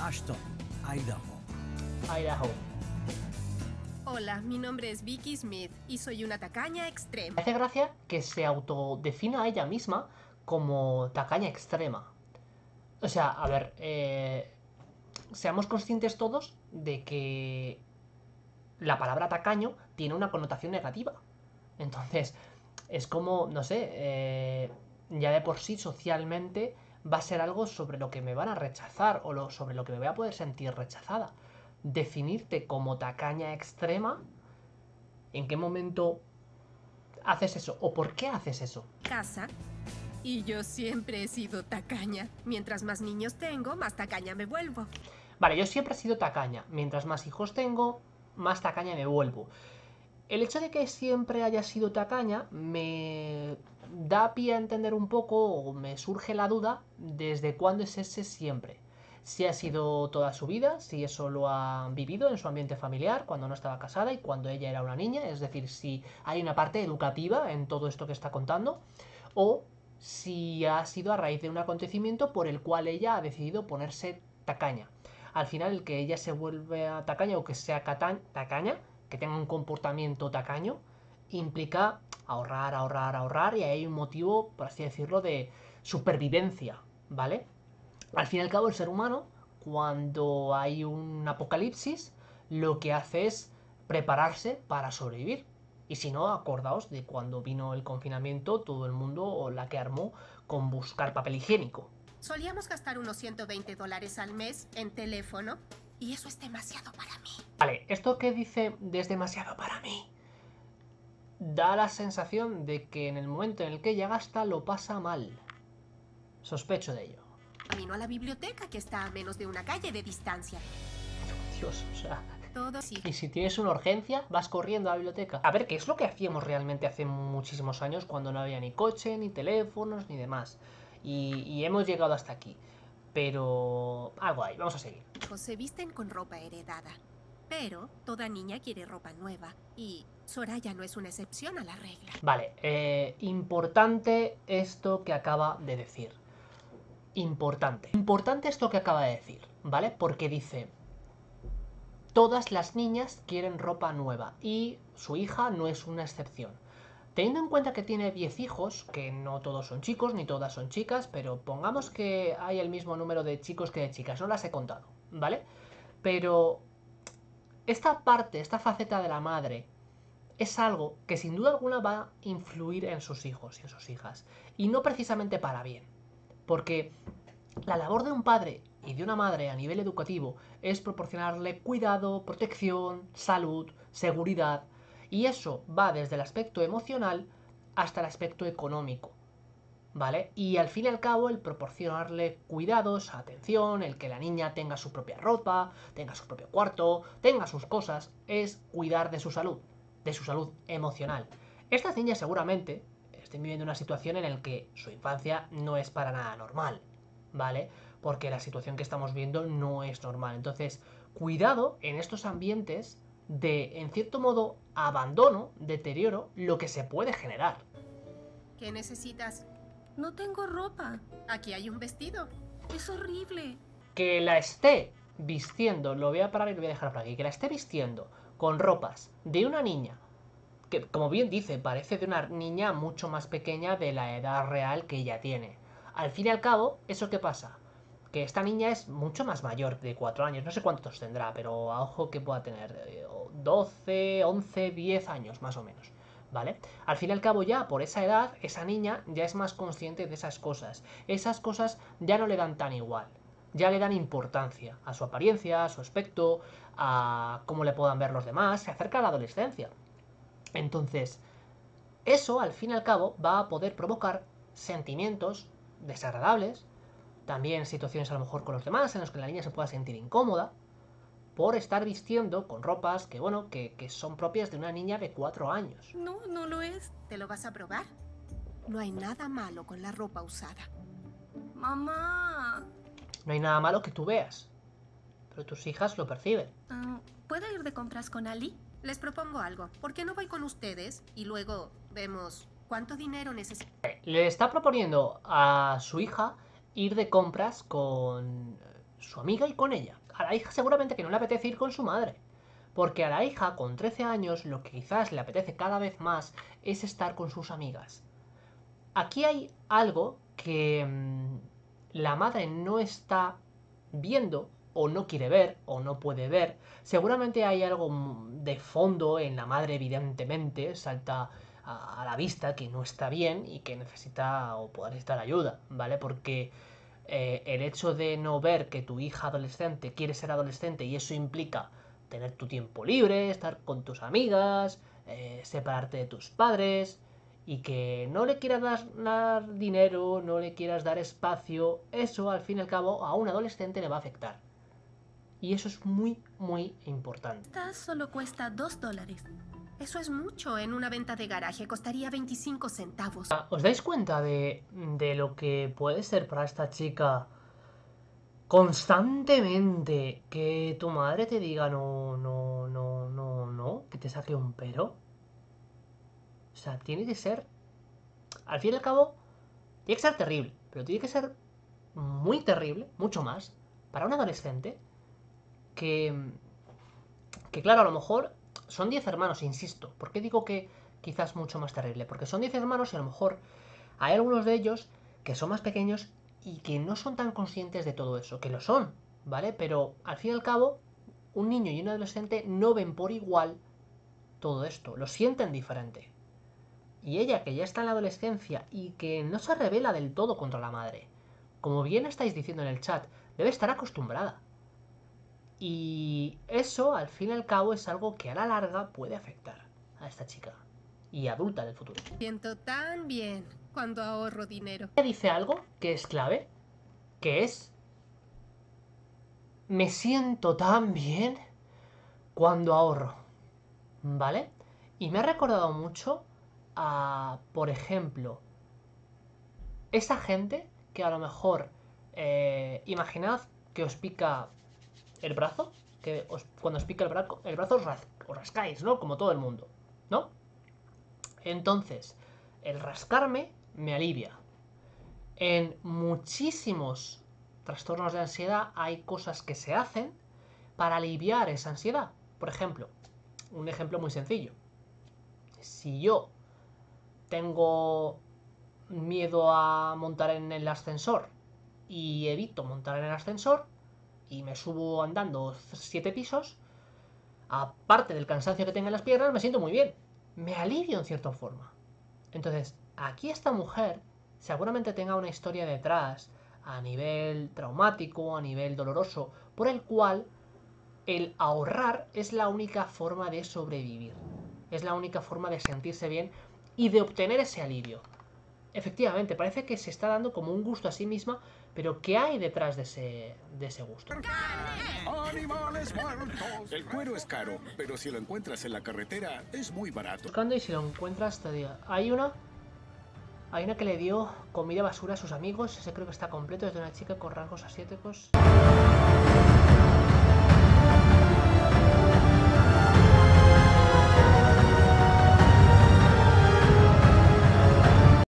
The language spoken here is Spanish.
Ashton, Idaho. Idaho. Hola, mi nombre es Vicky Smith y soy una tacaña extrema. Me hace gracia que se autodefina a ella misma como tacaña extrema. O sea, a ver, eh, seamos conscientes todos de que la palabra tacaño tiene una connotación negativa. Entonces, es como, no sé, eh, ya de por sí socialmente va a ser algo sobre lo que me van a rechazar o sobre lo que me voy a poder sentir rechazada. Definirte como tacaña extrema, ¿en qué momento haces eso o por qué haces eso? Casa. Y yo siempre he sido tacaña. Mientras más niños tengo, más tacaña me vuelvo. Vale, yo siempre he sido tacaña. Mientras más hijos tengo, más tacaña me vuelvo. El hecho de que siempre haya sido tacaña me da pie a entender un poco, o me surge la duda, desde cuándo es ese siempre. Si ha sido toda su vida, si eso lo ha vivido en su ambiente familiar, cuando no estaba casada y cuando ella era una niña, es decir, si hay una parte educativa en todo esto que está contando, o si ha sido a raíz de un acontecimiento por el cual ella ha decidido ponerse tacaña. Al final, el que ella se vuelve tacaña o que sea tacaña, que tenga un comportamiento tacaño, implica ahorrar, ahorrar, ahorrar, y hay un motivo, por así decirlo, de supervivencia, ¿vale? Al fin y al cabo, el ser humano, cuando hay un apocalipsis, lo que hace es prepararse para sobrevivir. Y si no, acordaos de cuando vino el confinamiento, todo el mundo la que armó con buscar papel higiénico. Solíamos gastar unos 120 dólares al mes en teléfono y eso es demasiado para mí. Vale, esto que dice es demasiado para mí da la sensación de que en el momento en el que ella gasta lo pasa mal. Sospecho de ello. Vino a la biblioteca que está a menos de una calle de distancia. Dios, o sea... Y si tienes una urgencia, vas corriendo a la biblioteca. A ver, ¿qué es lo que hacíamos realmente hace muchísimos años cuando no había ni coche, ni teléfonos, ni demás? Y, y hemos llegado hasta aquí. Pero... algo ah, hay, vamos a seguir. Se visten con ropa heredada. Pero toda niña quiere ropa nueva y Soraya no es una excepción a la regla. Vale, eh, importante esto que acaba de decir. Importante. Importante esto que acaba de decir, ¿vale? Porque dice, todas las niñas quieren ropa nueva y su hija no es una excepción. Teniendo en cuenta que tiene 10 hijos, que no todos son chicos ni todas son chicas, pero pongamos que hay el mismo número de chicos que de chicas, no las he contado, ¿vale? Pero esta parte, esta faceta de la madre, es algo que sin duda alguna va a influir en sus hijos y en sus hijas. Y no precisamente para bien. Porque la labor de un padre y de una madre a nivel educativo es proporcionarle cuidado, protección, salud, seguridad. Y eso va desde el aspecto emocional hasta el aspecto económico. ¿vale? Y al fin y al cabo, el proporcionarle cuidados, atención, el que la niña tenga su propia ropa, tenga su propio cuarto, tenga sus cosas, es cuidar de su salud, de su salud emocional. esta niña seguramente estén viviendo una situación en la que su infancia no es para nada normal, ¿vale? Porque la situación que estamos viendo no es normal. Entonces, cuidado en estos ambientes de, en cierto modo, abandono, deterioro, lo que se puede generar. Que necesitas no tengo ropa. Aquí hay un vestido. Es horrible. Que la esté vistiendo, lo voy a parar y lo voy a dejar por aquí, que la esté vistiendo con ropas de una niña, que como bien dice, parece de una niña mucho más pequeña de la edad real que ella tiene. Al fin y al cabo, ¿eso qué pasa? Que esta niña es mucho más mayor de 4 años, no sé cuántos tendrá, pero a ojo que pueda tener 12, 11, 10 años más o menos. ¿vale? Al fin y al cabo ya por esa edad, esa niña ya es más consciente de esas cosas. Esas cosas ya no le dan tan igual, ya le dan importancia a su apariencia, a su aspecto, a cómo le puedan ver los demás, se acerca a la adolescencia. Entonces, eso al fin y al cabo va a poder provocar sentimientos desagradables, también situaciones a lo mejor con los demás en los que la niña se pueda sentir incómoda, por estar vistiendo con ropas que, bueno, que, que son propias de una niña de cuatro años. No, no lo es. ¿Te lo vas a probar? No hay nada malo con la ropa usada. Mamá. No hay nada malo que tú veas. Pero tus hijas lo perciben. Ah, ¿Puedo ir de compras con Ali? Les propongo algo. ¿Por qué no voy con ustedes y luego vemos cuánto dinero necesito? Eh, le está proponiendo a su hija ir de compras con su amiga y con ella a la hija seguramente que no le apetece ir con su madre. Porque a la hija, con 13 años, lo que quizás le apetece cada vez más es estar con sus amigas. Aquí hay algo que mm, la madre no está viendo o no quiere ver o no puede ver. Seguramente hay algo mm, de fondo en la madre, evidentemente, salta a, la vista que no está bien y que necesita o puede necesitar ayuda, ¿vale? Porque eh, el hecho de no ver que tu hija adolescente quiere ser adolescente y eso implica tener tu tiempo libre, estar con tus amigas, eh, separarte de tus padres y que no le quieras dar, dinero, no le quieras dar espacio, eso al fin y al cabo a un adolescente le va a afectar. Y eso es muy, muy importante. solo cuesta dos dólares. Eso es mucho. En una venta de garaje costaría 25 centavos. Ah, ¿Os dais cuenta de, de lo que puede ser para esta chica constantemente que tu madre te diga no, no, no, no, no, que te saque un pero? O sea, tiene que ser... Al fin y al cabo, tiene que ser terrible, pero tiene que ser muy terrible, mucho más, para un adolescente que, que claro, a lo mejor son 10 hermanos, insisto. ¿Por qué digo que quizás mucho más terrible? Porque son 10 hermanos y a lo mejor hay algunos de ellos que son más pequeños y que no son tan conscientes de todo eso, que lo son, ¿vale? Pero al fin y al cabo, un niño y un adolescente no ven por igual todo esto, lo sienten diferente. Y ella, que ya está en la adolescencia y que no se revela del todo contra la madre, como bien estáis diciendo en el chat, debe estar acostumbrada. Y eso, al fin y al cabo, es algo que a la larga puede afectar a esta chica y adulta del futuro. Me Siento tan bien cuando ahorro dinero. Ella dice algo que es clave, que es... Me siento tan bien cuando ahorro, ¿vale? Y me ha recordado mucho a, por ejemplo, esa gente que a lo mejor, eh, imaginad que os pica el brazo, que cuando os pica el brazo, el brazo os rascáis, ¿no? Como todo el mundo, ¿no? Entonces, el rascarme me alivia. En muchísimos trastornos de ansiedad hay cosas que se hacen para aliviar esa ansiedad. Por ejemplo, un ejemplo muy sencillo. Si yo tengo miedo a montar en el ascensor y evito montar en el ascensor, y me subo andando siete pisos, aparte del cansancio que tenga en las piernas, me siento muy bien. Me alivio en cierta forma. Entonces, aquí esta mujer seguramente tenga una historia detrás, a nivel traumático, a nivel doloroso, por el cual el ahorrar es la única forma de sobrevivir. Es la única forma de sentirse bien y de obtener ese alivio efectivamente, parece que se está dando como un gusto a sí misma, pero ¿qué hay detrás de ese, de ese gusto? El cuero es caro, pero si lo encuentras en la carretera, es muy barato. Buscando y si lo encuentras, te Hay una... Hay una que le dio comida basura a sus amigos, ese creo que está completo, es de una chica con rasgos asiáticos.